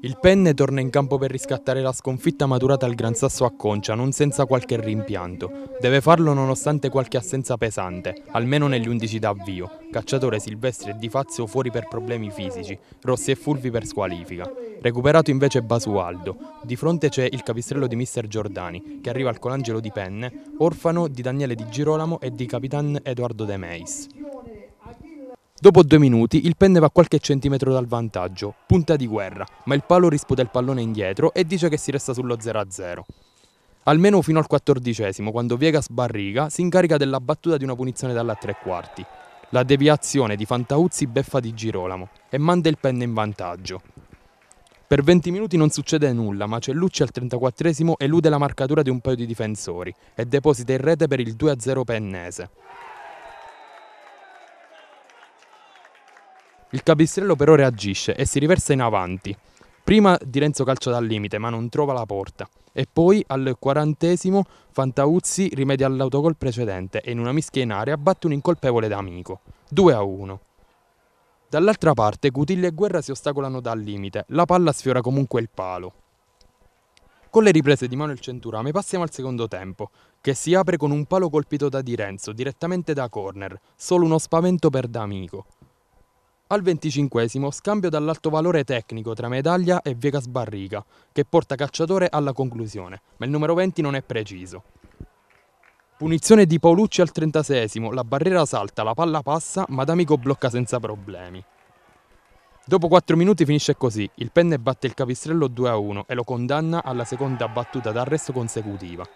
Il Penne torna in campo per riscattare la sconfitta maturata al Gran Sasso a Concia, non senza qualche rimpianto. Deve farlo nonostante qualche assenza pesante, almeno negli 11 d'avvio. Cacciatore Silvestri e Di Fazio fuori per problemi fisici, Rossi e Fulvi per squalifica. Recuperato invece Basualdo. Di fronte c'è il capistrello di Mister Giordani, che arriva al Colangelo di Penne, orfano di Daniele Di Girolamo e di Capitan Edoardo De Meis. Dopo due minuti il penne va qualche centimetro dal vantaggio, punta di guerra, ma il palo risputa il pallone indietro e dice che si resta sullo 0-0. Almeno fino al quattordicesimo, quando Viegas barriga, si incarica della battuta di una punizione dalla tre quarti. La deviazione di Fantauzzi beffa di Girolamo e manda il penne in vantaggio. Per 20 minuti non succede nulla, ma Cellucci al 34 elude la marcatura di un paio di difensori e deposita in rete per il 2-0 pennese. Il capistrello però reagisce e si riversa in avanti. Prima Di Renzo calcia dal limite ma non trova la porta e poi al quarantesimo Fantauzzi rimedia all'autogol precedente e in una mischia in area batte un incolpevole d'amico. 2 a 1. Dall'altra parte Cutilli e Guerra si ostacolano dal limite, la palla sfiora comunque il palo. Con le riprese di Manuel Centurame passiamo al secondo tempo, che si apre con un palo colpito da Di Renzo direttamente da corner, solo uno spavento per D'Amico. Al venticinquesimo scambio dall'alto valore tecnico tra Medaglia e Vegas Barriga, che porta calciatore alla conclusione, ma il numero 20 non è preciso. Punizione di Paolucci al trentasesimo, la barriera salta, la palla passa, ma D'Amico blocca senza problemi. Dopo 4 minuti finisce così, il Penne batte il capistrello 2-1 e lo condanna alla seconda battuta d'arresto consecutiva.